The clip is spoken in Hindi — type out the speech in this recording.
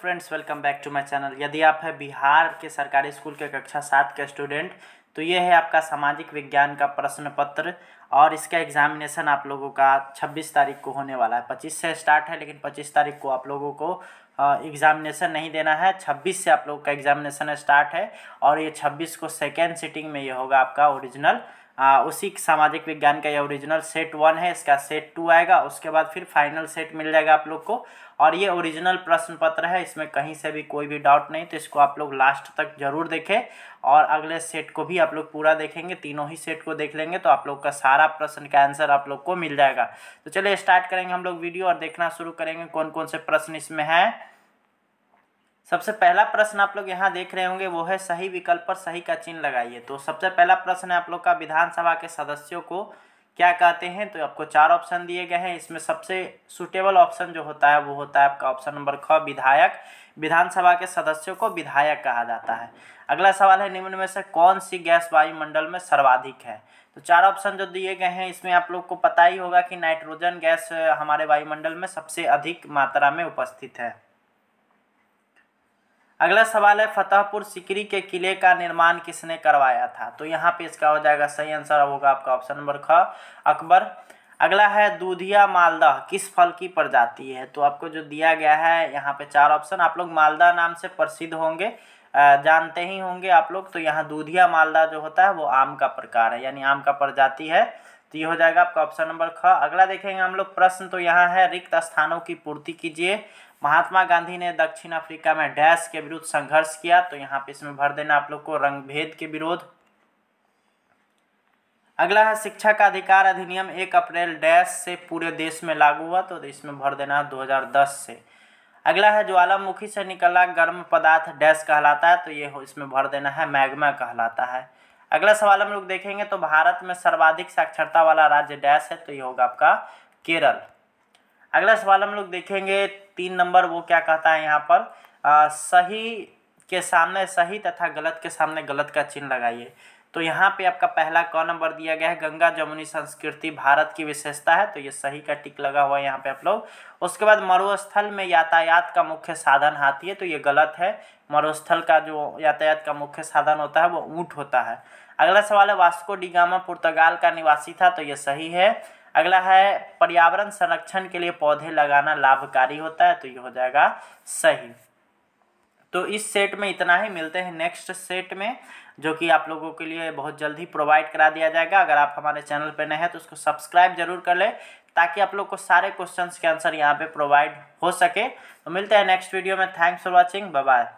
friends welcome back to my channel यदि आप है बिहार के सरकारी स्कूल के कक्षा सात के स्टूडेंट तो ये है आपका सामाजिक विज्ञान का प्रश्न पत्र और इसका एग्जामिनेशन आप लोगों का 26 तारीख को होने वाला है 25 से स्टार्ट है लेकिन 25 तारीख को आप लोगों को एग्जामिनेशन नहीं देना है 26 से आप लोगों का एग्जामिनेशन स्टार्ट है और ये 26 को सेकेंड सिटिंग में ये होगा आपका ओरिजिनल आ, उसी सामाजिक विज्ञान का ये ओरिजिनल सेट वन है इसका सेट टू आएगा उसके बाद फिर फाइनल सेट मिल जाएगा आप लोग को और ये ओरिजिनल प्रश्न पत्र है इसमें कहीं से भी कोई भी डाउट नहीं तो इसको आप लोग लास्ट तक जरूर देखें और अगले सेट को भी आप लोग पूरा देखेंगे तीनों ही सेट को देख लेंगे तो आप लोग का सारा प्रश्न का आंसर आप लोग को मिल जाएगा तो चलिए स्टार्ट करेंगे हम लोग वीडियो और देखना शुरू करेंगे कौन कौन से प्रश्न इसमें हैं सबसे पहला प्रश्न आप लोग यहाँ देख रहे होंगे वो है सही विकल्प पर सही का चिन्ह लगाइए तो सबसे पहला प्रश्न है आप लोग का विधानसभा के सदस्यों को क्या कहते हैं तो आपको चार ऑप्शन दिए गए हैं इसमें सबसे सुटेबल ऑप्शन जो होता है वो होता है आपका ऑप्शन नंबर ख विधायक विधानसभा के सदस्यों को विधायक कहा जाता है अगला सवाल है निम्न में से कौन सी गैस वायुमंडल में सर्वाधिक है तो चार ऑप्शन जो दिए गए हैं इसमें आप लोग को पता ही होगा कि नाइट्रोजन गैस हमारे वायुमंडल में सबसे अधिक मात्रा में उपस्थित है अगला सवाल है फतेहपुर सिकरी के किले का निर्माण किसने करवाया था तो यहाँ पे इसका हो जाएगा सही आंसर होगा आपका ऑप्शन नंबर ख अकबर अगला है दूधिया मालदा किस फल की प्रजाति है तो आपको जो दिया गया है यहाँ पे चार ऑप्शन आप लोग मालदा नाम से प्रसिद्ध होंगे जानते ही होंगे आप लोग तो यहाँ दूधिया मालदा जो होता है वो आम का प्रकार है यानी आम का प्रजाति है तो ये हो जाएगा आपका ऑप्शन नंबर ख अगला देखेंगे हम लोग प्रश्न तो यहाँ है रिक्त स्थानों की पूर्ति कीजिए महात्मा गांधी ने दक्षिण अफ्रीका में डैश के विरुद्ध संघर्ष किया तो यहाँ पे इसमें भर देना आप लोग को रंगभेद के विरोध अगला है शिक्षा का अधिकार अधिनियम एक अप्रैल डैश से पूरे देश में लागू हुआ तो इसमें भर देना है दस से अगला है ज्वालामुखी से निकला गर्म पदार्थ डैश कहलाता है तो ये इसमें भर देना है मैग्मा कहलाता है अगला सवाल हम लोग देखेंगे तो भारत में सर्वाधिक साक्षरता वाला राज्य डैश है तो ये होगा आपका केरल अगला सवाल हम लोग देखेंगे तीन नंबर वो क्या कहता है यहाँ पर आ, सही के सामने सही तथा गलत के सामने गलत का चिन्ह लगाइए तो यहाँ पे आपका पहला क नंबर दिया गया है गंगा जमुनी संस्कृति भारत की विशेषता है तो ये सही का टिक लगा हुआ है यहाँ पे आप लोग उसके बाद मरुस्थल में यातायात का मुख्य साधन हाथी है तो ये गलत है मरुस्थल का जो यातायात का मुख्य साधन होता है वो ऊँट होता है अगला सवाल है वास्को डिगामा पुर्तगाल का निवासी था तो ये सही है अगला है पर्यावरण संरक्षण के लिए पौधे लगाना लाभकारी होता है तो ये हो जाएगा सही तो इस सेट में इतना ही मिलते हैं नेक्स्ट सेट में जो कि आप लोगों के लिए बहुत जल्द ही प्रोवाइड करा दिया जाएगा अगर आप हमारे चैनल पर नए हैं तो उसको सब्सक्राइब जरूर कर लें ताकि आप लोग को सारे क्वेश्चंस के आंसर यहाँ पे प्रोवाइड हो सके तो मिलते हैं नेक्स्ट वीडियो में थैंक्स फॉर वॉचिंग बाय